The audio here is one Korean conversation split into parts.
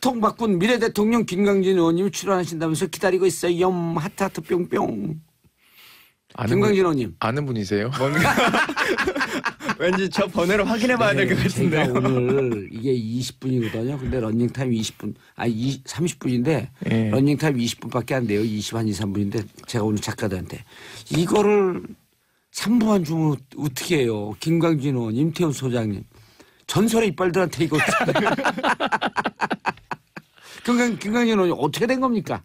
통박군 미래 대통령 김광진 의원님이 출연하신다면서 기다리고 있어요. 하트 하트 뿅뿅. 아는 김강진 의원님. 아는 분이세요? 왠지 저 번호를 확인해 봐야 될것 네, 같은데. 제가 오늘 이게 20분이거든요. 근데 러닝타임 20분, 아 20, 30분인데 예. 러닝타임 20분밖에 안 돼요. 20, 한 2, 3분인데 제가 오늘 작가들한테 이거를 3부한 주면 어떻게 해요. 김광진 의원, 임태훈 소장님. 전설의 이빨들한테 이거. 김강, 김강진 의원이 어떻게 된 겁니까?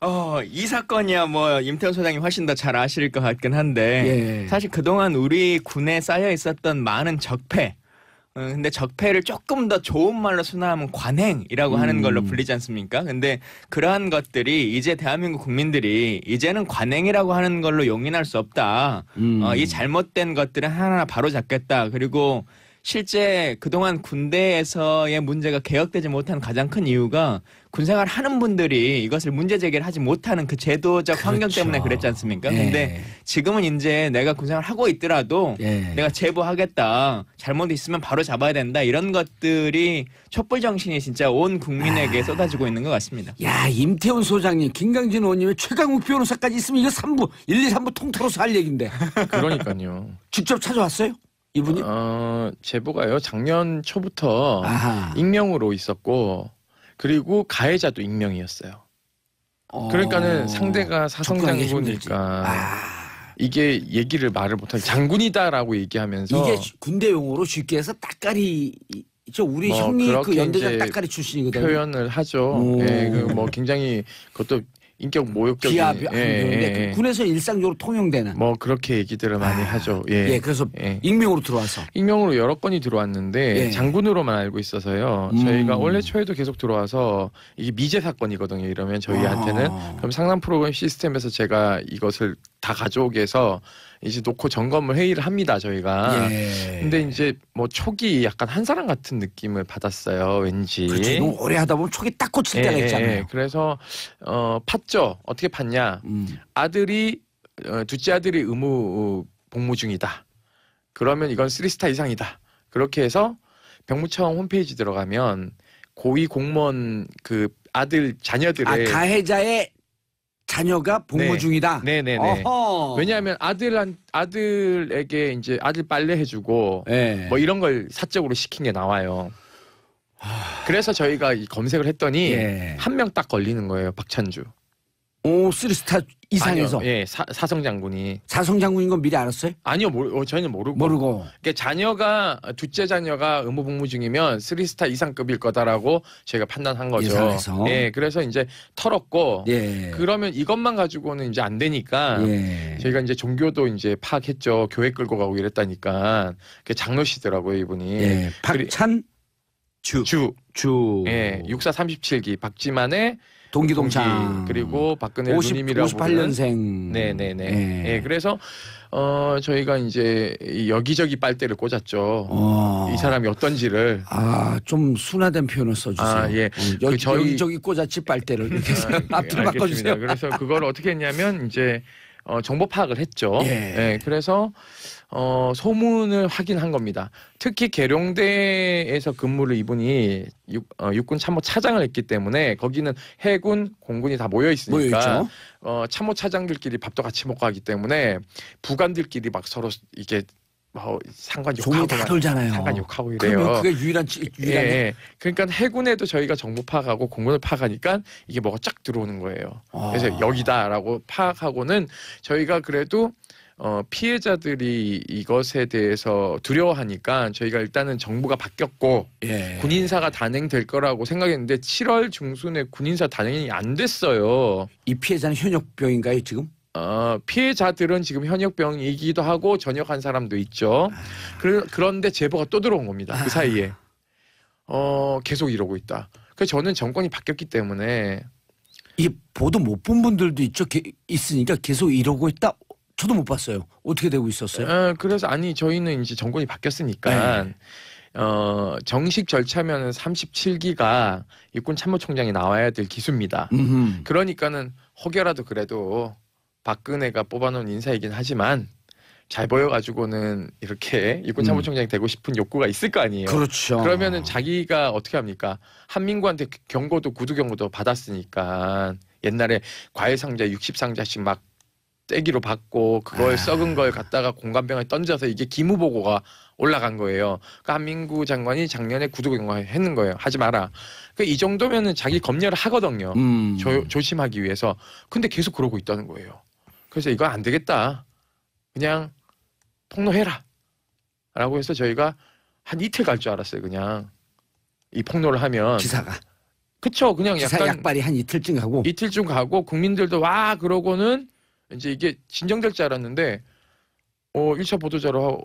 어, 이 사건이야 뭐 임태원 소장님 훨씬 더 잘 아실 것 같긴 한데 예. 사실 그동안 우리 군에 쌓여 있었던 많은 적폐 어, 근데 적폐를 조금 더 좋은 말로 순화하면 관행이라고 하는 음. 걸로 불리지 않습니까? 근데 그러한 것들이 이제 대한민국 국민들이 이제는 관행이라고 하는 걸로 용인할 수 없다. 음. 어, 이 잘못된 것들을 하나하나 바로잡겠다. 그리고 실제 그동안 군대에서의 문제가 개혁되지 못한 가장 큰 이유가 군생활 하는 분들이 이것을 문제 제기를 하지 못하는 그 제도적 그렇죠. 환경 때문에 그랬지 않습니까? 예. 근데 지금은 이제 내가 군생활 하고 있더라도 예. 내가 제보하겠다. 잘못 있으면 바로 잡아야 된다. 이런 것들이 촛불 정신이 진짜 온 국민에게 아. 쏟아지고 있는 것 같습니다. 야, 임태훈 소장님, 김강진 의원님의 최강욱 변호사까지 있으면 이거 3부, 1, 2, 3부 통틀어서 할 얘기인데. 그러니까요. 직접 찾아왔어요? 이분이? 어, 제보가요. 작년 초부터 아하. 익명으로 있었고 그리고 가해자도 익명이었어요. 어... 그러니까는 상대가 사성장군이니까 아. 이게 얘기를 말을 못하고 장군이다라고 얘기하면서 이게 군대 용어로 쉽게 해서 딱까리 저 우리 뭐 형이 그 연대장 딱까리 출신이거든요. 표현을 하죠. 예, 그뭐 굉장히 그것도 인격 모욕적인 비하 예, 예, 그 예, 군에서 일상적으로 통용되는 뭐 그렇게 얘기들을 아, 많이 아, 하죠. 예. 예 그래서 예. 익명으로 들어와서 익명으로 여러 건이 들어왔는데 예. 장군으로만 알고 있어서요. 음. 저희가 원래 초에도 계속 들어와서 이게 미제 사건이거든요. 이러면 저희한테는 아. 그럼 상담 프로그램 시스템에서 제가 이것을 다 가져오게 해서 이제 놓고 점검을 회의를 합니다 저희가. 예. 근데 이제 뭐 초기 약간 한 사람 같은 느낌을 받았어요 왠지. 그렇죠. 너무 오래 하다 보면 초기 딱 꽂힐 때가 예, 예, 예. 있잖아요. 그래서 어 팠죠. 어떻게 팠냐? 음. 아들이 어, 둘째 아들이 의무 복무 중이다. 그러면 이건 쓰리스타 이상이다. 그렇게 해서 병무청 홈페이지 들어가면 고위 공무원 그 아들 자녀들의 아, 가해자의 자녀가 복무 네. 중이다. 네네네. 어허. 왜냐하면 아들한 아들에게 이제 아들 빨래 해주고 네. 뭐 이런 걸 사적으로 시킨 게 나와요. 하... 그래서 저희가 이 검색을 했더니 예. 한명 딱 걸리는 거예요 박찬주. 오, 쓰리스타 이상에서. 아니요, 예, 사, 사성 장군이. 사성 장군인 건 미리 알았어요? 아니요, 모르, 전혀 어, 모르고. 모르고. 그러니까 자녀가 둘째 자녀가 의무복무 중이면 쓰리스타 이상급일 거다라고 저희가 판단한 거죠. 예상해서. 예, 그래서 이제 털었고. 예. 그러면 이것만 가지고는 이제 안 되니까 예. 저희가 이제 종교도 이제 파악했죠. 교회 끌고 가고 이랬다니까. 그 장로시더라고요, 이분이. 예. 박찬 주. 주. 주. 예, 6437기 박지만의 동기동창 그리고 박근혜 50, 누님이라고 58년생 네네네 예. 네. 네, 그래서 어 저희가 이제 여기저기 빨대를 꽂았죠. 어. 이 사람이 어떤지를 아좀 순화된 표현을 써주세요. 아, 예. 어, 그 여기, 그 저희... 여기저기 꽂았지 빨대를 이렇게 아, 예. 앞뒤로 바꿔주세요. 그래서 그걸 어떻게 했냐면 이제 어, 정보 파악을 했죠. 예. 예. 그래서 어, 소문을 확인한 겁니다. 특히 계룡대에서 근무를 이분이 육, 어, 육군 참모 차장을 했기 때문에 거기는 해군, 공군이 다 모여 있으니까 어, 참모 차장들끼리 밥도 같이 먹고 하기 때문에 부관들끼리 막 서로 이게 뭐 상관 욕하고 다잖아요 상관 욕하고 이래요. 그게 유일한 유일한. 예, 예, 그러니까 해군에도 저희가 정보 파악하고 공군을 파악하니까 이게 뭐가 쫙 들어오는 거예요. 아. 그래서 여기다라고 파악하고는 저희가 그래도 어, 피해자들이 이것에 대해서 두려워하니까 저희가 일단은 정부가 바뀌었고 예. 군인사가 단행될 거라고 생각했는데 7월 중순에 군인사 단행이 안 됐어요. 이 피해자는 현역병인가요 지금? 어, 피해자들은 지금 현역병이기도 하고 전역한 사람도 있죠. 그, 그런데 제보가 또 들어온 겁니다. 그 아. 사이에 어, 계속 이러고 있다. 그 저는 정권이 바뀌었기 때문에 이 보도 못 본 분들도 있죠. 게, 있으니까 계속 이러고 있다. 저도 못 봤어요. 어떻게 되고 있었어요? 아, 그래서 아니 저희는 이제 정권이 바뀌었으니까 네. 어, 정식 절차면은 37기가 육군 참모총장이 나와야 될 기수입니다. 음흠. 그러니까는 혹여라도 그래도 박근혜가 뽑아놓은 인사이긴 하지만 잘 보여가지고는 이렇게 육군 음. 참모총장이 음. 되고 싶은 욕구가 있을 거 아니에요. 그렇죠. 그러면은 자기가 어떻게 합니까? 한민구한테 그 경고도 구두 경고도 받았으니까 옛날에 과외 상자 60 상자씩 막 떼기로 받고 그걸 아. 썩은 걸 갖다가 공감병에 던져서 이게 기무보고가 올라간 거예요. 그러니까 한민구 장관이 작년에 구두경과 했는 거예요. 하지 마라. 그이 그러니까 정도면은 자기 검열을 하거든요. 음. 조, 조심하기 위해서. 근데 계속 그러고 있다는 거예요. 그래서 이거 안 되겠다. 그냥 폭로해라. 라고 해서 저희가 한 이틀 갈 줄 알았어요. 그냥 이 폭로를 하면 기사가 그쵸 그냥 기사 약간 약발이 한 이틀쯤 가고 이틀쯤 가고 국민들도 와 그러고는 이제 이게 진정될 줄 알았는데 어 1차 보도자료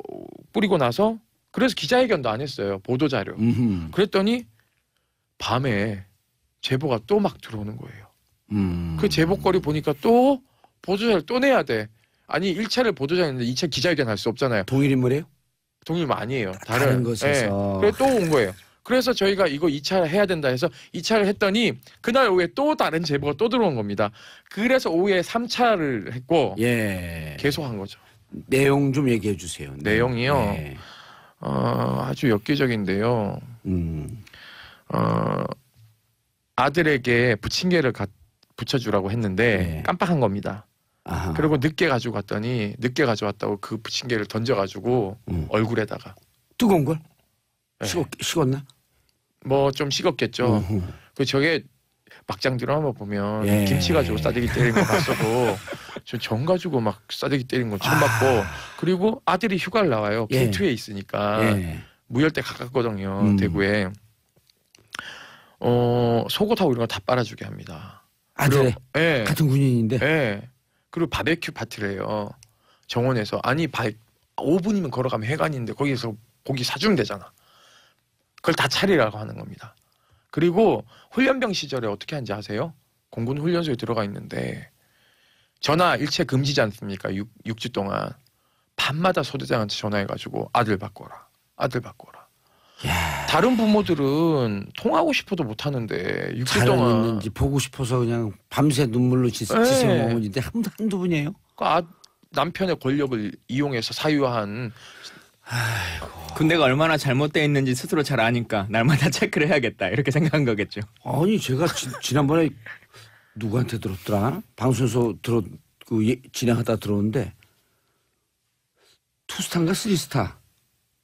뿌리고 나서 그래서 기자회견도 안 했어요. 보도자료. 음흠. 그랬더니 밤에 제보가 또 막 들어오는 거예요. 음. 그 제보거리 보니까 또보도자료또 내야 돼. 아니 1차를 보도자였는데 2차 기자회견 할 수 없잖아요. 동일 인물이에요? 동일 인물 뭐 아니에요. 다른, 다른 예. 곳에서. 네. 그래 또온 거예요. 그래서 저희가 이거 2차를 해야 된다 해서 2차를 했더니 그날 오후에 또 다른 제보가 또 들어온 겁니다. 그래서 오후에 3차를 했고 예. 계속 한 거죠. 내용 좀 얘기해 주세요. 네. 내용이요. 네. 어, 아주 엽기적인데요. 음. 어, 아들에게 부침개를 가, 붙여주라고 했는데 네. 깜빡한 겁니다. 아하. 그리고 늦게 가지고 갔더니 늦게 가져왔다고 그 부침개를 던져가지고 음. 얼굴에다가 뜨거운 걸? 네. 식었, 식었나? 뭐 좀 식었겠죠. 어허. 그 저게 막장 드라마 보면 예. 김치 가지고 싸대기 때린 거 봤어도 저전 가지고 막 싸대기 때린 거 처음 아. 봤고 그리고 아들이 휴가를 나와요. 예. K2에 있으니까 예. 무열대 가깝거든요. 음. 대구에. 어, 속옷하고 이런 거 다 빨아주게 합니다. 아들 예. 같은 군인인데. 예. 그리고 바베큐 파티를 해요. 정원에서 아니 발 5분이면 걸어가면 해관인데 거기서 고기 사주면 되잖아. 그걸 다 차리라고 하는 겁니다. 그리고 훈련병 시절에 어떻게 하는지 아세요? 공군 훈련소에 들어가 있는데 전화 일체 금지지 않습니까? 6, 6주 동안 밤마다 소대장한테 전화해가지고 아들 바꿔라, 아들 바꿔라. 야. 다른 부모들은 통하고 싶어도 못 하는데 6주 동안 있는지 보고 싶어서 그냥 밤새 눈물로 네. 지새워 먹는데 한두 분이에요. 그니까 아, 남편의 권력을 이용해서 사유화한 아이고. 군대가 얼마나 잘못되어 있는지 스스로 잘 아니까 날마다 체크를 해야겠다 이렇게 생각한 거겠죠. 아니 제가 지, 지 난번에 누구한테 들었더라? 방송에서 들었 그 예, 진행하다 들었는데 투스타인가 쓰리스타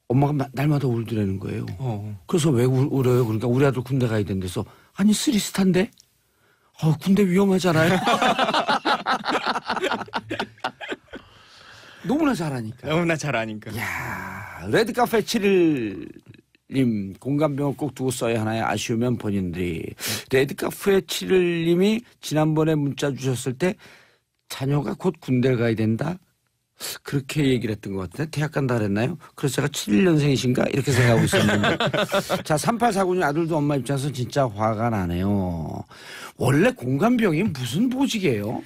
엄마가 마, 날마다 울드라는 거예요. 어, 어. 그래서 왜 울, 울어요? 그러니까 우리 아들 군대 가야 된대서 아니 쓰리스타인데? 어, 군대 위험하잖아요. 너무나 잘하니까. 너무나 잘하니까. 야 레드카페 칠일님 공감병을 꼭 두고 써야 하나요? 아쉬우면 본인들이. 레드카페 칠일님이 지난번에 문자 주셨을 때 자녀가 곧 군대 를 가야 된다. 그렇게 얘기를 했던 것 같은데 대학 간다 그랬나요? 그래서 제가 7년생이신가 이렇게 생각하고 있었는데 자 3849님 아들도 엄마 입장에서 진짜 화가 나네요. 원래 공감병이 무슨 보직이에요?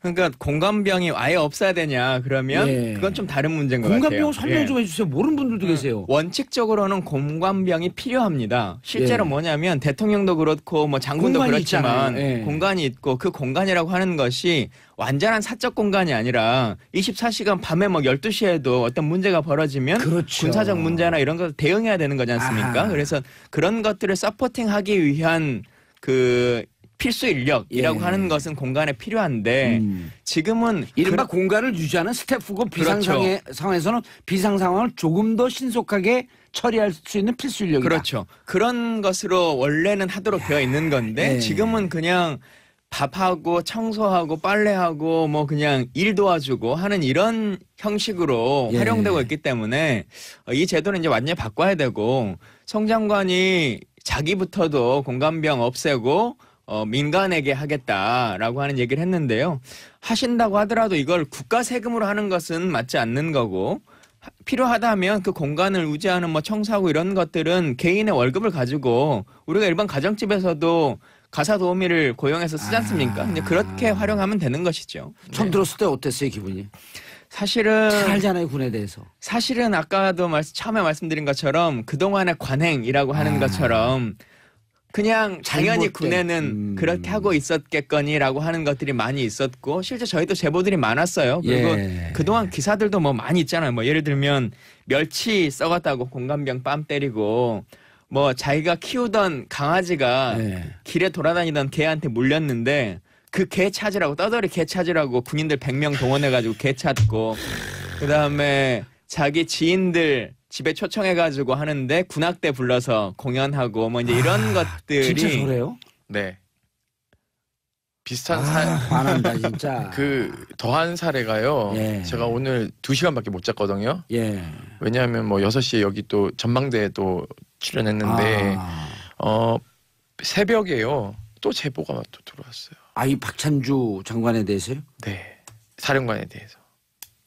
그러니까 공감병이 아예 없어야 되냐 그러면 예. 그건 좀 다른 문제인 것 같아요. 공감병 설명 예. 좀 해주세요. 모르는 분들도 계세요. 음. 원칙적으로는 공감병이 필요합니다. 실제로 예. 뭐냐면 대통령도 그렇고 뭐 장군도 그렇지만 예. 공간이 있고 그 공간이라고 하는 것이 완전한 사적 공간이 아니라 24시간 밤에 막 뭐 12시에도 어떤 문제가 벌어지면 그렇죠. 군사적 문제나 이런 것을 대응해야 되는 거지 않습니까? 아. 그래서 그런 것들을 서포팅하기 위한 그 필수 인력이라고 예. 하는 것은 공간에 필요한데 음. 지금은 이른바 그... 공간을 유지하는 스태프고 비상 상황에, 그렇죠. 상황에서는 비상 상황을 조금 더 신속하게 처리할 수 있는 필수 인력이다. 그렇죠. 그런 것으로 원래는 하도록 야. 되어 있는 건데 예. 지금은 그냥 밥하고 청소하고 빨래하고 뭐 그냥 일 도와주고 하는 이런 형식으로 예. 활용되고 있기 때문에 어, 이 제도는 이제 완전히 바꿔야 되고 송 장관이 자기부터도 공간병 없애고 어, 민간에게 하겠다라고 하는 얘기를 했는데요. 하신다고 하더라도 이걸 국가 세금으로 하는 것은 맞지 않는 거고 필요하다면 그 공간을 우지하는 뭐 청소하고 이런 것들은 개인의 월급을 가지고 우리가 일반 가정집에서도 가사 도우미를 고용해서 쓰지 않습니까? 아... 그렇게 활용하면 되는 것이죠. 처음 네. 들었을 때 어땠어요 기분이? 사실은 잘잖아요 군에 대해서. 사실은 아까도 말씀, 처음에 말씀드린 것처럼 그 동안의 관행이라고 하는 아... 것처럼 그냥 당연히 군에는 음. 그렇게 하고 있었겠거니라고 하는 것들이 많이 있었고 실제 저희도 제보들이 많았어요. 그리고 예. 그동안 기사들도 뭐 많이 있잖아요. 뭐 예를 들면 멸치 썩었다고 공감병 뺨 때리고 뭐 자기가 키우던 강아지가 예. 길에 돌아다니던 개한테 물렸는데 그 개 찾으라고 떠돌이 개 찾으라고 군인들 100명 동원해 가지고 개 찾고 그다음에 자기 지인들 집에 초청해가지고 하는데 군악대 불러서 공연하고 뭐 이제 이런 아, 것들이 진짜 저래요? 네. 비슷한 아, 사 화난다 진짜. 그 더한 사례가요. 예. 제가 오늘 2시간밖에 못 잤거든요. 예. 왜냐하면 뭐 6시에 여기 또 전망대에 또 출연했는데 아. 어 새벽에요. 또 제보가 또 들어왔어요. 아 이 박찬주 장관에 대해서요? 네. 사령관에 대해서.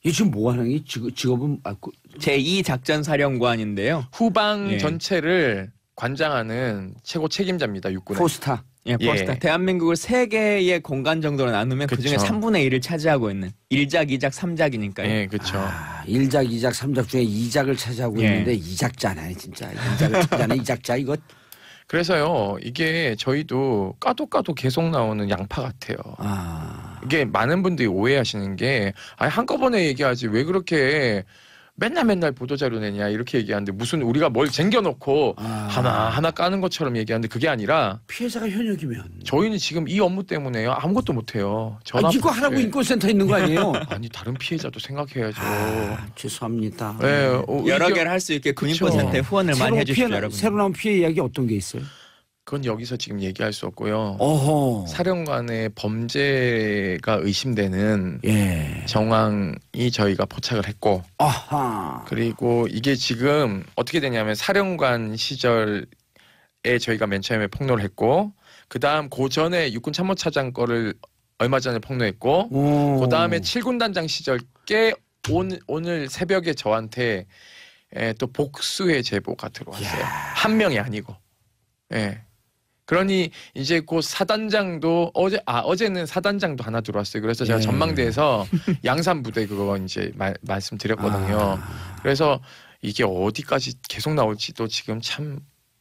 이 지금 뭐 하는 게 직업, 직업은 아, 그, 제2 작전 사령관인데요. 후방 예. 전체를 관장하는 최고 책임자입니다. 육군의. 포스타. 예, 예. 포스타. 예. 대한민국을 세 개의 공간 정도로 나누면 그 중에 그 3분의 1을 차지하고 있는 1작, 2작, 3작이니까요. 예, 그렇죠. 아, 1작, 2작, 3작 중에 2작을 차지하고 예. 있는데 2작자네, 진짜. 2작을 차지하는 2작자 이거 그래서요, 이게 저희도 까도 까도 계속 나오는 양파 같아요. 아... 이게 많은 분들이 오해하시는 게, 아니, 한꺼번에 얘기하지, 왜 그렇게 맨날 맨날 보도자료 내냐 이렇게 얘기하는데 무슨 우리가 뭘 쟁겨놓고 아. 하나 하나 까는 것처럼 얘기하는데 그게 아니라 피해자가 현역이면 저희는 지금 이 업무 때문에요 아무것도 못해요. 전화 아, 이거 하라고 예. 인권센터 있는 거 아니에요? 아니 다른 피해자도 생각해야죠. 아, 죄송합니다. 네, 어, 여러 개를 할 수 있게 군인권센터에 후원을 많이 해주십시오 여러분. 새로 나온 피해 이야기 어떤 게 있어요? 그건 여기서 지금 얘기할 수 없고요. 어허. 사령관의 범죄가 의심되는 예. 정황이 저희가 포착을 했고, 아하. 그리고 이게 지금 어떻게 되냐면 사령관 시절에 저희가 맨 처음에 폭로를 했고, 그 다음 고 전에 육군 참모차장 거를 얼마 전에 폭로했고, 오. 그 다음에 칠군 단장 시절 께 온- 오늘 새벽에 저한테 에, 예, 또 복수의 제보가 들어왔어요. 한 명이 아니고. 예. 그러니 이제 곧 사단장도 어제 아 어제는 사단장도 하나 들어왔어요. 그래서 제가 예. 전망대에서 양산 부대 그거 이제 말, 말씀드렸거든요. 아. 그래서 이게 어디까지 계속 나올지도 지금 참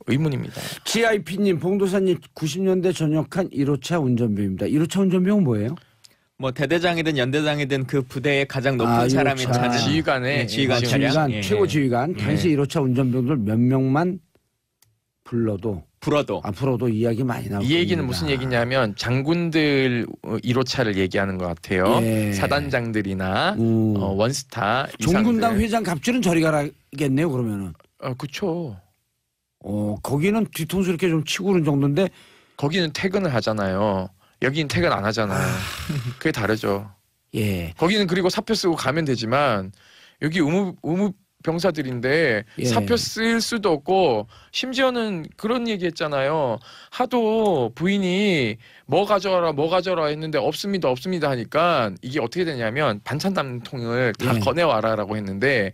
의문입니다. GIP님, 봉도사님, 90년대 전역한 1호차 운전병입니다. 1호차 운전병은 뭐예요? 뭐 대대장이든 연대장이든 그 부대의 가장 높은 아, 사람이 차는 지휘관의 예, 지휘관, 지휘관 예. 최고 지휘관 당시 예. 1호차 운전병들 몇 명만 불러도 불어도 앞으로도 이야기 많이 나올 이 얘기는 무슨 얘기냐면 장군들 1호차를 얘기하는 것 같아요. 예. 사단장들이나 어, 원스타 종군당 회장 갑질은 저리 가라겠네요. 그러면은 아 그쵸. 어 거기는 뒤통수 이렇게 좀 치고 는 정도인데 거기는 퇴근을 하잖아요. 여기는 퇴근 안 하잖아요. 아. 그게 다르죠. 예. 거기는 그리고 사표 쓰고 가면 되지만 여기 의무 의무 병사들인데 예. 사표 쓸 수도 없고 심지어는 그런 얘기했잖아요. 하도 부인이 뭐 가져라 와뭐 가져라 와 했는데 없습니다 없습니다 하니까 이게 어떻게 되냐면 반찬 담 통을 다 예. 꺼내 와라라고 했는데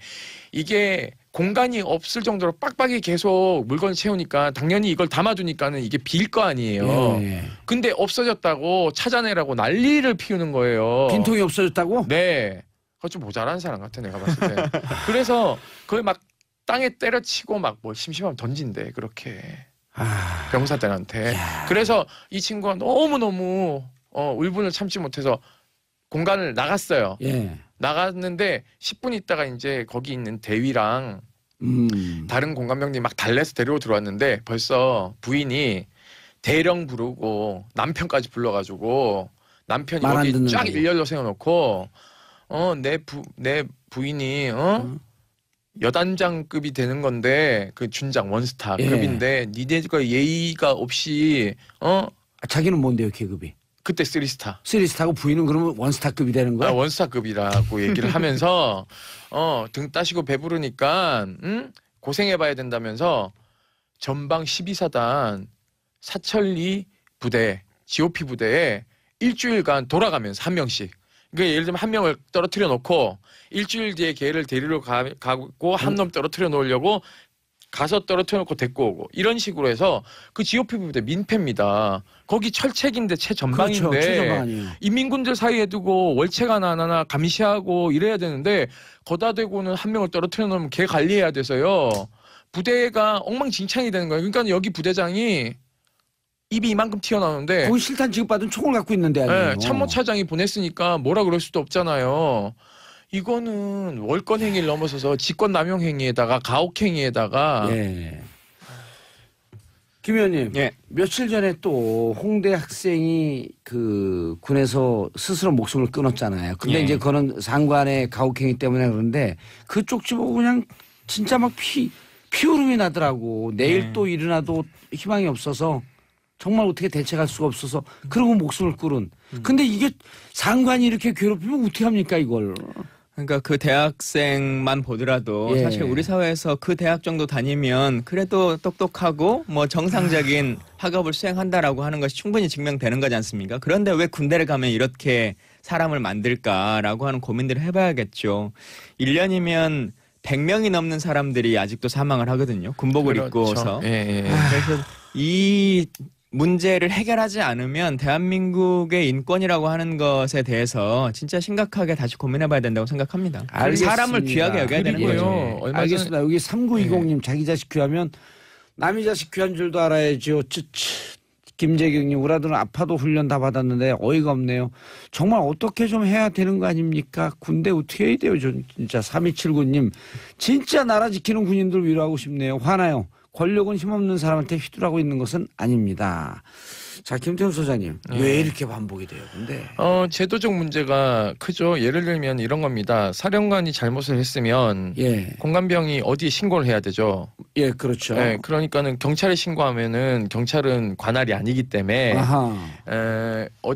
이게 공간이 없을 정도로 빡빡이 계속 물건을 채우니까 당연히 이걸 담아두니까는 이게 빌 거 아니에요. 예, 예. 근데 없어졌다고 찾아내라고 난리를 피우는 거예요. 빈통이 없어졌다고? 네. 좀 모자란 사람 같아 내가 봤을 때. 그래서 그걸 막 땅에 때려치고 막 뭐 심심하면 던진대 그렇게 아... 병사들한테. 그래서 이 친구가 너무 너무 어, 울분을 참지 못해서 공간을 나갔어요. 예. 나갔는데 10분 있다가 이제 거기 있는 대위랑 음. 다른 공감병이막 달래서 데리고 들어왔는데 벌써 부인이 대령 부르고 남편까지 불러가지고 남편이 여기 쫙 일렬로 세워놓고 어, 내 부, 내 부인이, 어? 음. 여단장급이 되는 건데, 그 준장, 원스타급인데, 예. 니네가 예의가 없이, 어? 아, 자기는 뭔데요, 계급이? 그때 쓰리스타. 쓰리스타고 부인은 그러면 원스타급이 되는 거야? 아, 원스타급이라고 얘기를 하면서, 어, 등 따시고 배부르니까, 응? 고생해봐야 된다면서, 전방 12사단 사천리 부대, GOP 부대에 일주일간 돌아가면서, 한 명씩. 그러니까 예를 들면 한 명을 떨어뜨려 놓고 일주일 뒤에 걔를 데리러 가, 고한 놈 떨어뜨려 놓으려고 가서 떨어뜨려 놓고 데리고 오고 이런 식으로 해서 그 GOP 부대 민폐입니다. 거기 철책인데 최전방인데 그렇죠, 인민군들 사이에 두고 월체가나나나 감시하고 이래야 되는데 거다 대고는 한 명을 떨어뜨려 놓으면 걔 관리해야 돼서요. 부대가 엉망진창이 되는 거예요. 그러니까 여기 부대장이 입이 이만큼 튀어나오는데 거의 실탄 지급받은 총을 갖고 있는데 아니에요. 예, 네, 참모 차장이 보냈으니까 뭐라 그럴 수도 없잖아요. 이거는 월권 행위를 넘어서서 직권 남용 행위에다가 가혹 행위에다가 예. 김 의원님, 예. 며칠 전에 또 홍대 학생이 그 군에서 스스로 목숨을 끊었잖아요. 근데 예. 이제 그거는 상관의 가혹행위 때문에 그런데 그쪽 집어 그냥 진짜 막 피, 피오름이 나더라고. 내일 예. 또 일어나도 희망이 없어서 정말 어떻게 대책할 수가 없어서 그러고 목숨을 꿇은. 근데 이게 상관이 이렇게 괴롭히면 어떻게 합니까 이걸? 그러니까 그 대학생만 보더라도 예. 사실 우리 사회에서 그 대학 정도 다니면 그래도 똑똑하고 뭐 정상적인 아. 학업을 수행한다라고 하는 것이 충분히 증명되는 거지 않습니까? 그런데 왜 군대를 가면 이렇게 사람을 만들까라고 하는 고민들을 해봐야겠죠. 1년이면 100명이 넘는 사람들이 아직도 사망을 하거든요. 군복을 그렇죠. 입고서. 예, 예, 예. 그래서 이 문제를 해결하지 않으면 대한민국의 인권이라고 하는 것에 대해서 진짜 심각하게 다시 고민해봐야 된다고 생각합니다. 알겠습니다. 사람을 귀하게 여겨야 되는 거죠. 네. 얼마 알겠습니다. 여기 3920님 네. 자기 자식 귀하면 남의 자식 귀한 줄도 알아야죠. 쯔쯔. 김재경님, 우리 아들은 아파도 훈련 다 받았는데 어이가 없네요. 정말 어떻게 좀 해야 되는 거 아닙니까? 군대 어떻게 해야 돼요? 진짜 3279님. 진짜 나라 지키는 군인들 위로하고 싶네요. 화나요. 권력은 힘없는 사람한테 휘두르고 있는 것은 아닙니다. 자, 김태훈 소장님. 네. 왜 이렇게 반복이 돼요, 근데? 어, 제도적 문제가 크죠. 예를 들면 이런 겁니다. 사령관이 잘못을 했으면 예. 공감병이 어디에 신고를 해야 되죠? 예, 그렇죠. 네, 그러니까는 경찰에 신고하면은 경찰은 관할이 아니기 때문에 아하. 에, 어,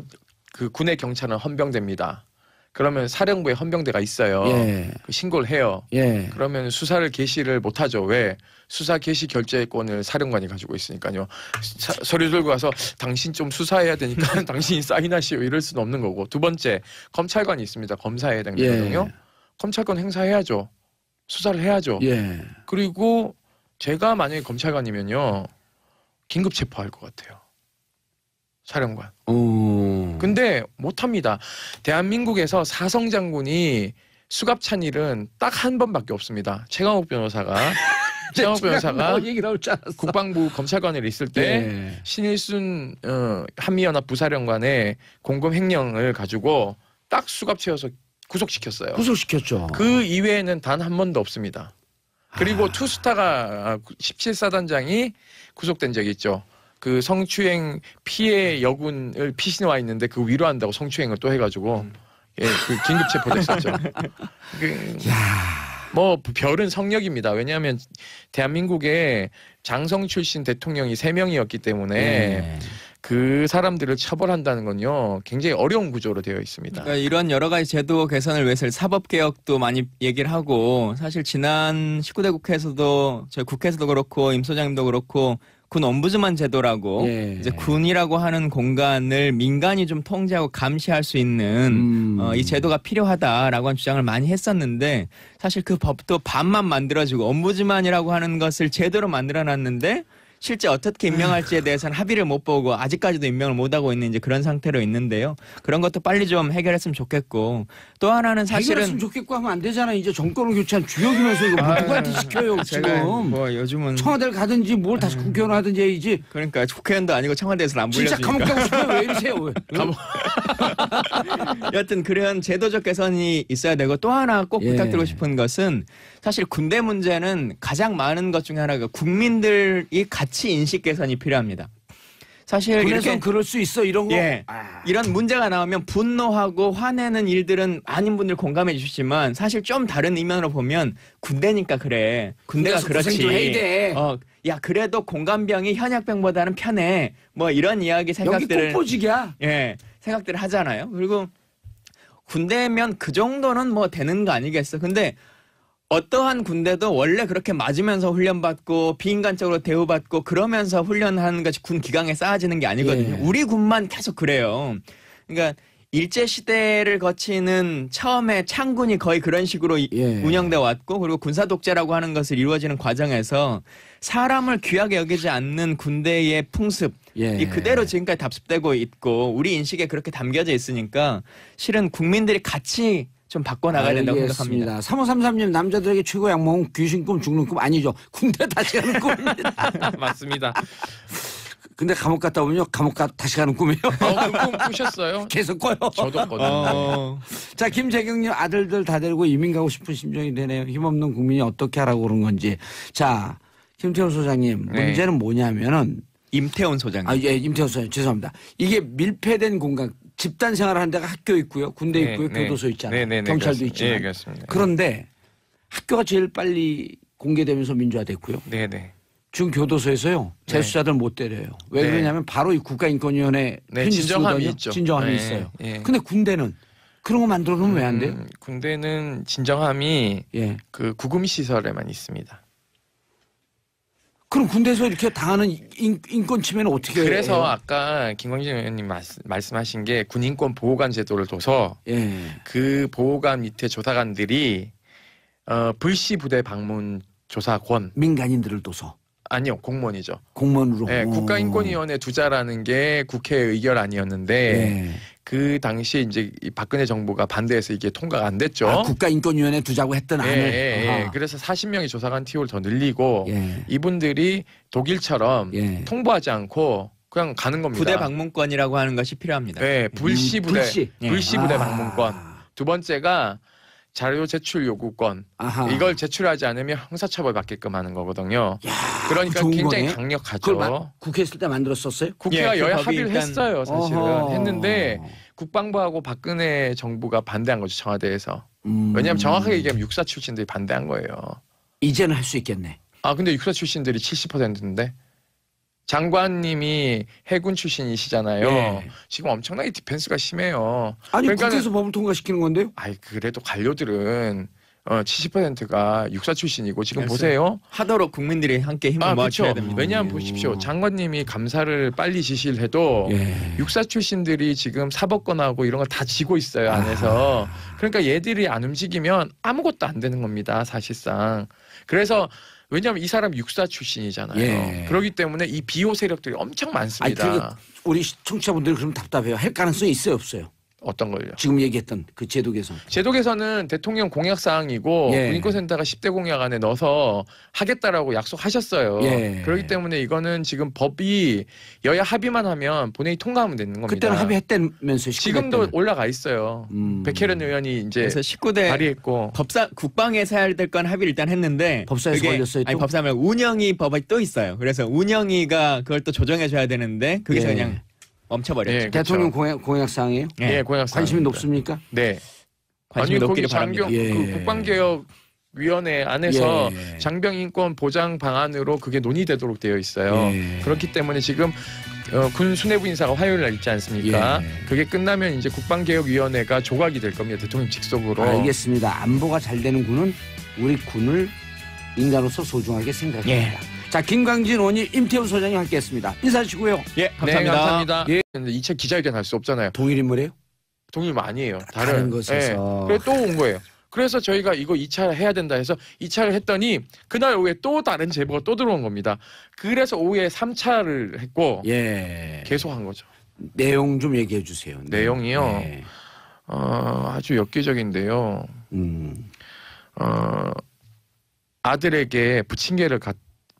그 군의 경찰은 헌병됩니다. 그러면 사령부에 헌병대가 있어요. 예. 그 신고를 해요. 예. 그러면 수사를 개시를 못 하죠. 왜? 수사 개시 결재권을 사령관이 가지고 있으니까요. 사, 서류 들고 가서 당신 좀 수사해야 되니까 당신이 사인하시오 이럴 수는 없는 거고. 두 번째, 검찰관이 있습니다. 검사에 해당되거든요. 예. 검찰권 행사해야죠. 수사를 해야죠. 예. 그리고 제가 만약에 검찰관이면요. 긴급 체포할 것 같아요. 사령관. 오. 근데 못합니다. 대한민국에서 사성 장군이 수갑찬 일은 딱 한 번밖에 없습니다. 최강욱 변호사가 네, 최강욱 변호사가 국방부 검찰관을 있을 때 네. 신일순 어, 한미연합 부사령관의 공금 횡령을 가지고 딱 수갑 채워서 구속시켰어요. 구속시켰죠. 그 이외에는 단 한 번도 없습니다. 그리고 아... 투스타가 17사단장이 구속된 적이 있죠. 그 성추행 피해 네. 여군을 피신와 있는데 그 위로한다고 성추행을 또 해가지고 음. 예그 긴급 체포됐었죠. 그, 그 뭐 별은 성역입니다. 왜냐하면 대한민국에 장성 출신 대통령이 세 명이었기 때문에 예. 그 사람들을 처벌한다는 건요 굉장히 어려운 구조로 되어 있습니다. 그러니까 이런 여러 가지 제도 개선을 위해서 사법 개혁도 많이 얘기를 하고 사실 지난 19대 국회에서도 저희 국회에서도 그렇고 임 소장님도 그렇고 군 엄부즈만 제도라고 예. 이제 군이라고 하는 공간을 민간이 좀 통제하고 감시할 수 있는 음. 어, 이 제도가 필요하다라고 하는 주장을 많이 했었는데 사실 그 법도 반만 만들어지고 엄부즈만이라고 하는 것을 제대로 만들어놨는데 실제 어떻게 임명할지에 대해서는 합의를 못 보고 아직까지도 임명을 못 하고 있는 이제 그런 상태로 있는데요. 그런 것도 빨리 좀 해결했으면 좋겠고 또 하나는 사실은 해결했으면 좋겠고 하면 안 되잖아. 이제 정권을 교체한 주역이면서 이거 뭐 아, 누구한테 시켜요 지금? 뭐 요즘은 청와대를 가든지 뭘 다시 음. 국회의원 하든지 해야지. 그러니까 국회의원도 아니고 청와대에서는 안 진짜 불려주니까. 감옥 가고 싶어요. 왜 이러세요? 왜? 여튼 그런 제도적 개선이 있어야 되고 또 하나 꼭 예. 부탁드리고 싶은 것은 사실 군대 문제는 가장 많은 것 중에 하나가 국민들이 같이 인식 개선이 필요합니다. 사실 이렇게 그럴 수 있어 이런 거 예, 아. 이런 문제가 나오면 분노하고 화내는 일들은 많은 분들 공감해 주시지만 사실 좀 다른 이면으로 보면 군대니까 그래 군대가 그렇지 어, 야 그래도 공감병이 현역병보다는 편해 뭐 이런 이야기 생각들을 예 생각들을 하잖아요 그리고 군대면 그 정도는 뭐 되는 거 아니겠어 근데 어떠한 군대도 원래 그렇게 맞으면서 훈련받고 비인간적으로 대우받고 그러면서 훈련하는 것이 군 기강에 쌓아지는 게 아니거든요. 예. 우리 군만 계속 그래요. 그러니까 일제 시대를 거치는 처음에 창군이 거의 그런 식으로 예. 운영돼 왔고 그리고 군사 독재라고 하는 것을 이루어지는 과정에서 사람을 귀하게 여기지 않는 군대의 풍습 예. 이 그대로 지금까지 답습되고 있고 우리 인식에 그렇게 담겨져 있으니까 실은 국민들이 같이 좀 바꿔나가야 된다고 알겠습니다. 생각합니다. 3533님 남자들에게 최고 약몽 귀신 꿈 죽는 꿈 아니죠. 군대 다시 가는 꿈입니다. 맞습니다. 근데 감옥 갔다 오면요. 감옥 가, 다시 가는 꿈이에요. 어, 그 꿈 꾸셨어요? 계속 꿔요. 저도 거요 어... 네. 자, 김재경님 아들들 다 데리고 이민 가고 싶은 심정이 되네요. 힘없는 국민이 어떻게 하라고 그런 건지. 자, 김태훈 소장님 네. 문제는 뭐냐면은 임태원 소장님. 아, 예, 임태원 소장님 죄송합니다. 이게 밀폐된 공간 집단 생활하는 을 데가 학교 있고요. 군대 네, 있고요. 네. 교도소 있잖아요. 네, 네, 네 경찰도 있지만. 예, 그렇습니다. 그런데 학교가 제일 빨리 공개되면서 민주화됐고요. 네, 네. 지금 교도소에서요. 네. 재수자들 못 때려요. 왜 그러냐면 바로 이 국가인권위원회 네, 진정함이 있죠. 진정함이 있어요. 예. 근데 군대는 그런 거 만들어 놓으면 음, 왜안 돼요? 군대는 진정함이 예. 그 구금 시설에만 있습니다. 그럼 군대에서 이렇게 당하는 인, 인권 침해는 어떻게 그래서 해요? 아까 김광진 의원님 말씀, 말씀하신 게 군인권 보호관 제도를 둬서 예. 그 보호관 밑에 조사관들이 어, 불시 부대 방문 조사권 민간인들을 둬서 아니요 공무원이죠 공무원으로 네, 국가인권위원회 두자라는 게 국회 의결 아니었는데 예. 그 당시에 이제 박근혜 정부가 반대해서 이게 통과가 안 됐죠. 아, 국가인권위원회 두자고 했던 예, 안을. 예, 예, 예. 그래서 40명의 조사관 티오를 더 늘리고 예. 이분들이 독일처럼 예. 통보하지 않고 그냥 가는 겁니다. 부대 방문권이라고 하는 것이 필요합니다. 네, 불시 부대, 음, 불시. 불시 부대 아. 방문권. 두 번째가 자료 제출 요구권 아하. 이걸 제출하지 않으면 형사처벌 받게끔 하는 거거든요. 야, 그러니까 굉장히 거네? 강력하죠. 국회 있을 때 만들었었어요? 국회가 예, 여야 합의를 일단... 했어요, 사실은 어허. 했는데 국방부하고 박근혜 정부가 반대한 거죠 청와대에서. 음... 왜냐하면 정확하게 얘기하면 육사 출신들이 반대한 거예요. 이제는 할 수 있겠네. 아 근데 육사 출신들이 70%인데. 장관님이 해군 출신이시잖아요. 예. 지금 엄청나게 디펜스가 심해요. 아니 그러니 국회에서 법을 통과시키는 건데요. 아이 그래도 관료들은 어 70%가 육사 출신이고 지금 알았어 보세요. 하도록 국민들이 함께 힘을 아, 모아줘야 그렇죠. 됩니다. 왜냐하면 예. 보십시오. 장관님이 감사를 빨리 지시를 해도 예. 육사 출신들이 지금 사법권하고 이런 걸 다 지고 있어요 아. 안에서. 아. 그러니까 얘들이 안 움직이면 아무것도 안 되는 겁니다 사실상. 그래서 왜냐하면 이 사람 육사 출신이잖아요. 예. 그렇기 때문에 이 비호 세력들이 엄청 많습니다. 아니, 우리 청취자분들 그럼 답답해요. 할 가능성이 있어요, 없어요? 어떤 걸요? 지금 얘기했던 그 제도 개선. 제도 개선은 대통령 공약 사항이고 예. 문인권센터가 10대 공약 안에 넣어서 하겠다라고 약속하셨어요. 예. 그렇기 때문에 이거는 지금 법이 여야 합의만 하면 본회의 통과하면 되는 겁니다. 그때는 합의했다면서 지금도 올라가 있어요. 음. 백혜련 의원이 이제 그래서 19대 발의했고 법사 국방에서 해야 될 건 합의 를 일단 했는데 법사에서 걸렸어요. 아니 법사면 운영이 법이 또 있어요. 그래서 운영이가 그걸 또 조정해 줘야 되는데 그게 예. 그냥 멈춰버렸죠. 예, 네, 그렇죠. 대통령 공약, 공약사항이에요? 예, 네, 예 네. 공약사항. 관심이 높습니까? 네. 관심이 아니, 높기를 바 예. 그 국방개혁 위원회 안에서 예, 예. 장병 인권 보장 방안으로 그게 논의되도록 되어 있어요. 예. 그렇기 때문에 지금 어, 군 수뇌부 인사가 화요일 날 있지 않습니까? 예. 그게 끝나면 이제 국방개혁위원회가 조각이 될 겁니다. 대통령 직속으로. 알겠습니다. 안보가 잘 되는 군은 우리 군을 인간으로서 소중하게 생각합니다. 예. 자, 김광진 의원이 임태우 소장이 함께했습니다. 인사하시고요. 예, 네, 감사합니다. 네, 감사합니다. 예. 근데 기자회견 할 수 없잖아요. 동일 인물이에요? 뭐 동일 아니에요. 다른, 다른 곳에서. 예. 그래 또 온 거예요. 그래서 저희가 이거 2차 해야 된다 해서 2차를 했더니 그날 오후에 또 다른 제보가 또 들어온 겁니다. 그래서 오후에 3차를 했고 예. 계속 한 거죠. 내용 좀 얘기해 주세요. 네. 내용이요. 네. 어, 아주 엽기적인데요. 음. 어, 아들에게 부침개를 갖다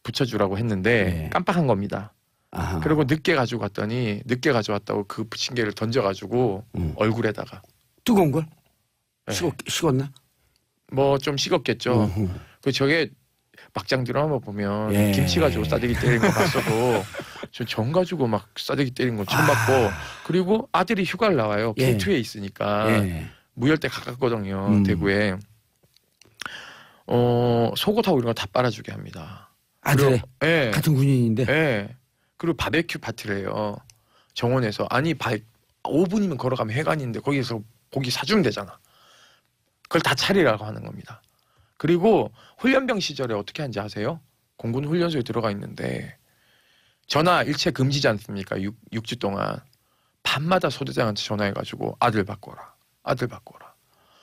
붙여주라고 했는데 예. 깜빡한 겁니다. 아하. 그리고 늦게 가지고 갔더니 늦게 가져왔다고 그 부침개를 던져가지고 음. 얼굴에다가 뜨거운 걸 네. 식었, 식었나? 뭐 좀 식었겠죠. 그 저게 막장 드라마 보면 예. 김치 가지고 싸대기 때린 거 봤어도 저전 가지고 막 싸대기 때린 거 처음 아. 봤고 그리고 아들이 휴가를 나와요. 예. K2에 있으니까 예. 무열대 가깝거든요. 음. 대구에 어 속옷하고 이런 거 다 빨아주게 합니다. 아들 예. 같은 군인인데. 예. 그리고 바베큐 파티를 해요. 정원에서 아니 바 5분이면 걸어가면 해관인데 거기서 고기 사주면 되잖아. 그걸 다 차리라고 하는 겁니다. 그리고 훈련병 시절에 어떻게 하는지 아세요? 공군 훈련소에 들어가 있는데 전화 일체 금지지 않습니까? 6, 6주 동안 밤마다 소대장한테 전화해가지고 아들 바꿔라, 아들 바꿔라.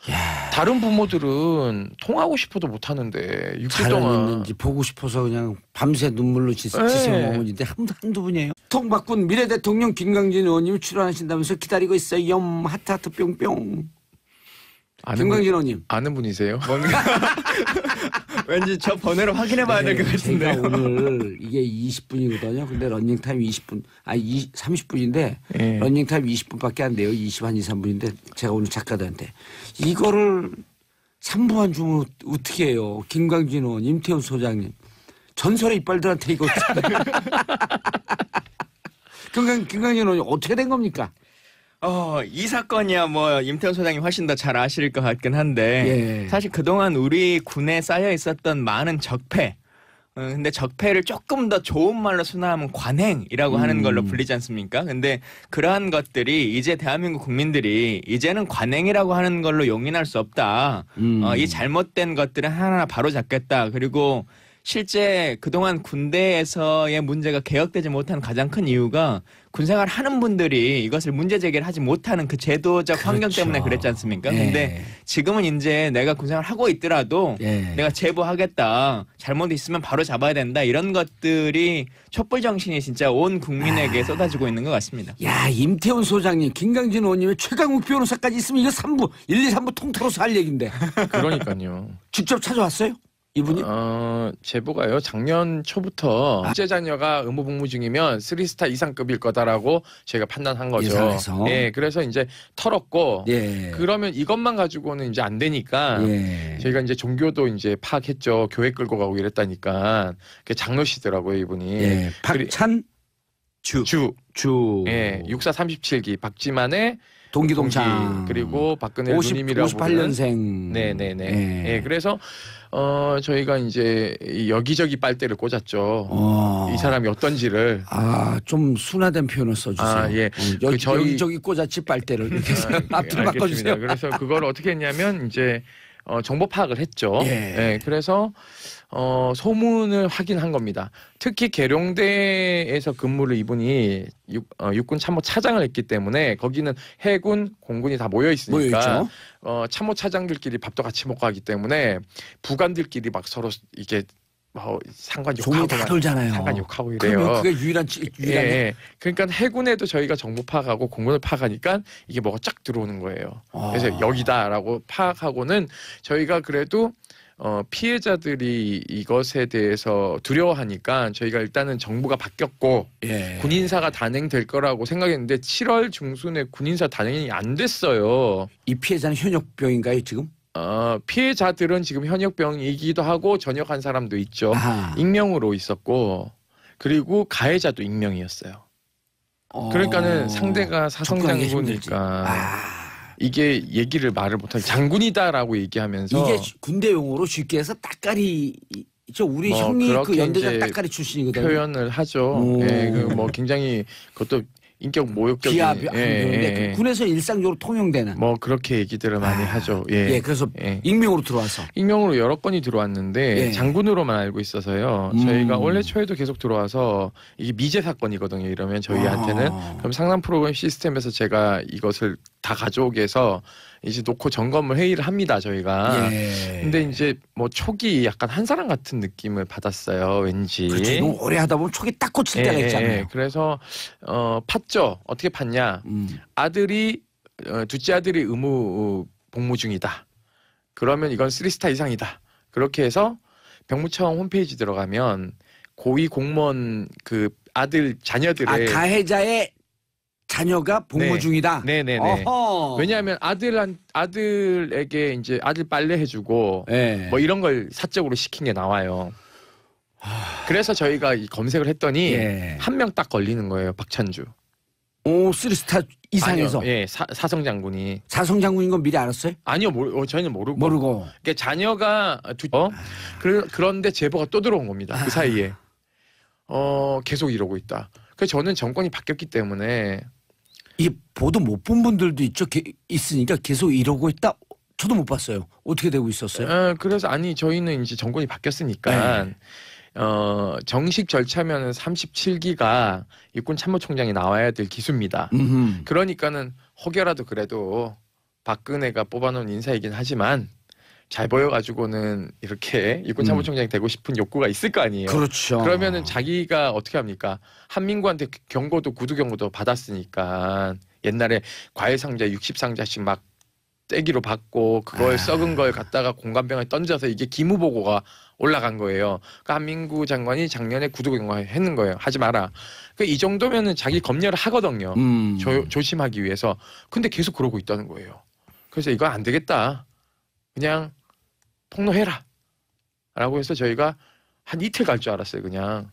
예. 다른 부모들은 통하고 싶어도 못 하는데 6주 동안 있는지 보고 싶어서 그냥 밤새 눈물로 지새워 어머니인데 예. 한두, 한두 분이에요. 통바꾼 미래 대통령 김강진 의원님 출연하신다면서 기다리고 있어요. 염 하트 하트 뿅뿅. 아는 김강진 의원님 아는 분이세요? 뭔가 왠지 저 번호를 확인해봐야 될것 네, 같은데. 제가 오늘 이게 20분이거든요. 근데 러닝 타임 20분, 아니 20, 30분인데 예. 러닝 타임 20분밖에 안 돼요. 20 한 2, 3분인데 제가 오늘 작가들한테 이거를 3부만 주면 어떻게 해요? 김광진 의원, 임태훈 소장님. 전설의 이빨들한테 이거. 김강, 김강진 의원이 어떻게 된 겁니까? 어, 이 사건이야 뭐 임태원 소장님 훨씬 더 잘 아실 것 같긴 한데 예. 사실 그동안 우리 군에 쌓여 있었던 많은 적폐 어, 근데 적폐를 조금 더 좋은 말로 순화하면 관행이라고 하는 걸로 음. 불리지 않습니까? 근데 그러한 것들이 이제 대한민국 국민들이 이제는 관행이라고 하는 걸로 용인할 수 없다. 음. 어, 이 잘못된 것들을 하나하나 바로잡겠다. 그리고 실제 그동안 군대에서의 문제가 개혁되지 못한 가장 큰 이유가 군생활 하는 분들이 이것을 문제 제기를 하지 못하는 그 제도적 그렇죠. 환경 때문에 그랬지 않습니까? 예. 근데 지금은 이제 내가 군생활 하고 있더라도 예. 내가 제보하겠다. 잘못 있으면 바로 잡아야 된다. 이런 것들이 촛불 정신이 진짜 온 국민에게 아. 쏟아지고 있는 것 같습니다. 야, 임태훈 소장님, 김강진 의원님의 최강욱 변호사까지 있으면 이거 3부, 1, 2, 3부 통틀어서 할 얘기인데. 그러니까요. 직접 찾아왔어요? 이분이? 어, 제보가요. 작년 초부터 국제 아. 자녀가 의무 복무 중이면 3스타 이상급일 거다라고 제가 판단한 거죠. 예산에서. 예, 그래서 이제 털었고 예. 그러면 이것만 가지고는 이제 안 되니까 예. 저희가 이제 종교도 이제 파악했죠. 교회 끌고 가고 이랬다니까. 그게 장로시더라고요, 이분이. 예. 박찬 주. 주. 주. 예. 64 37기 박지만의 동기동창 동기, 그리고 박근혜 50, 누님이라고 58년생. 네, 네, 네. 예. 예. 그래서 어, 저희가 이제 여기저기 빨대를 꽂았죠. 어. 이 사람이 어떤지를. 아, 좀 순화된 표현을 써주세요. 아, 예. 여, 어, 그 저희... 기저기 꽂았지 빨대를. 아, 이렇게 예, 앞뒤로 바꿔주세요. 그래서 그걸 어떻게 했냐면 이제 어, 정보 파악을 했죠. 예. 예, 그래서 어, 소문을 확인한 겁니다. 특히 계룡대에서 근무를 이분이 육, 어, 육군 참모 차장을 했기 때문에 거기는 해군, 공군이 다 모여 있으니까 모여 어, 참모 차장들끼리 밥도 같이 먹고 하기 때문에 부관들끼리 막 서로 이게 렇 어, 상관 욕하고 돌잖아요. 상관 욕하고 이래요. 그게 유일한 예, 유일한. 예, 그러니까 해군에도 저희가 정보 파악하고 공군을 파악하니까 이게 뭐가 쫙 들어오는 거예요. 아. 그래서 여기다라고 파악하고는 저희가 그래도 어, 피해자들이 이것에 대해서 두려워하니까 저희가 일단은 정부가 바뀌었고 예. 군인사가 단행될 거라고 생각했는데 7월 중순에 군인사 단행이 안 됐어요. 이 피해자는 현역병인가요 지금? 어, 피해자들은 지금 현역병이기도 하고 전역한 사람도 있죠. 아 익명으로 있었고 그리고 가해자도 익명이었어요. 어... 그러니까는 상대가 사성장군이니까 아. 이게 얘기를 말을 못하고 장군이다라고 얘기하면서 이게 군대 용어로 쉽게 해서 딱까리 저 우리 뭐 형님 그 연대장 딱까리 출신이거든요. 표현을 하죠. 예, 그뭐 굉장히 그것도 인격 모욕적인 비하 예, 예, 그 예. 군에서 일상적으로 통용되는 뭐 그렇게 얘기들을 많이 아, 하죠. 예. 예 그래서 예. 익명으로 들어와서 익명으로 여러 건이 들어왔는데 예. 장군으로만 알고 있어서요. 음. 저희가 원래 초에도 계속 들어와서 이게 미제 사건이거든요. 이러면 저희한테는 아. 그럼 상담 프로그램 시스템에서 제가 이것을 다 가져오게 해서 이제 놓고 점검을 회의를 합니다 저희가. 예. 근데 이제 뭐 초기 약간 한 사람 같은 느낌을 받았어요 왠지. 그렇 너무 오래 하다 보면 촉이 딱 꽂힐 때가 예, 예, 예. 있잖아요. 그래서 어 팠죠. 어떻게 팠냐? 음. 아들이 어, 둘째 아들이 의무 어, 복무 중이다. 그러면 이건 쓰리스타 이상이다. 그렇게 해서 병무청 홈페이지 들어가면 고위 공무원 그 아들 자녀들의 아, 가해자의 자녀가 복무 네. 중이다. 네네네. 어허. 왜냐하면 아들한 아들에게 이제 아들 빨래 해주고 네. 뭐 이런 걸 사적으로 시킨 게 나와요. 그래서 저희가 이 검색을 했더니 예. 한명 딱 걸리는 거예요 박찬주. 오 쓰리스타 이상에서 아니요, 예 사, 사성 장군이 사성 장군인 건 미리 알았어요? 아니요 모르 어, 저희는 모르고 모르고 그러니까 자녀가 두, 어 아. 그, 그런데 제보가 또 들어온 겁니다 그 아. 사이에 어 계속 이러고 있다. 그 저는 정권이 바뀌었기 때문에 이 보도 못 본 분들도 있죠. 게, 있으니까 계속 이러고 있다. 저도 못 봤어요. 어떻게 되고 있었어요? 아, 그래서 아니 저희는 이제 정권이 바뀌었으니까 네. 어, 정식 절차면은 37기가 육군 참모총장이 나와야 될 기수입니다. 음흠. 그러니까는 혹여라도 그래도 박근혜가 뽑아놓은 인사이긴 하지만 잘 보여가지고는 이렇게 육군 참모총장이 음. 되고 싶은 욕구가 있을 거 아니에요. 그렇죠. 그러면은 자기가 어떻게 합니까? 한민구한테 그 경고도 구두 경고도 받았으니까 옛날에 과외 상자 60 상자씩 막 떼기로 받고 그걸 아. 썩은 걸 갖다가 공감병에 던져서 이게 기무보고가 올라간 거예요. 그러니까 한민구 장관이 작년에 구두 경고했는 거예요. 하지 마라. 그러니까 이 정도면은 자기 검열을 하거든요. 음. 조, 조심하기 위해서. 근데 계속 그러고 있다는 거예요. 그래서 이거 안 되겠다. 그냥 폭로해라. 라고 해서 저희가 한 이틀 갈 줄 알았어요. 그냥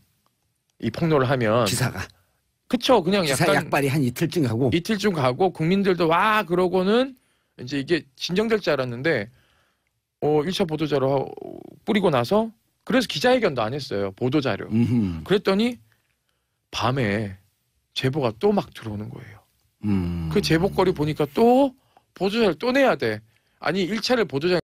이 폭로를 하면 기사가 그쵸 그냥 기사 약간 약발이 한 이틀쯤 가고 이틀쯤 가고 국민들도 와 그러고는 이제 이게 진정될 줄 알았는데 어일차 보도자료 뿌리고 나서 그래서 기자회견도 안 했어요. 보도자료. 음흠. 그랬더니 밤에 제보가 또 막 들어오는 거예요. 음. 그 제보거리 보니까 또 보도자료 또 내야 돼. 아니 1차를 보도장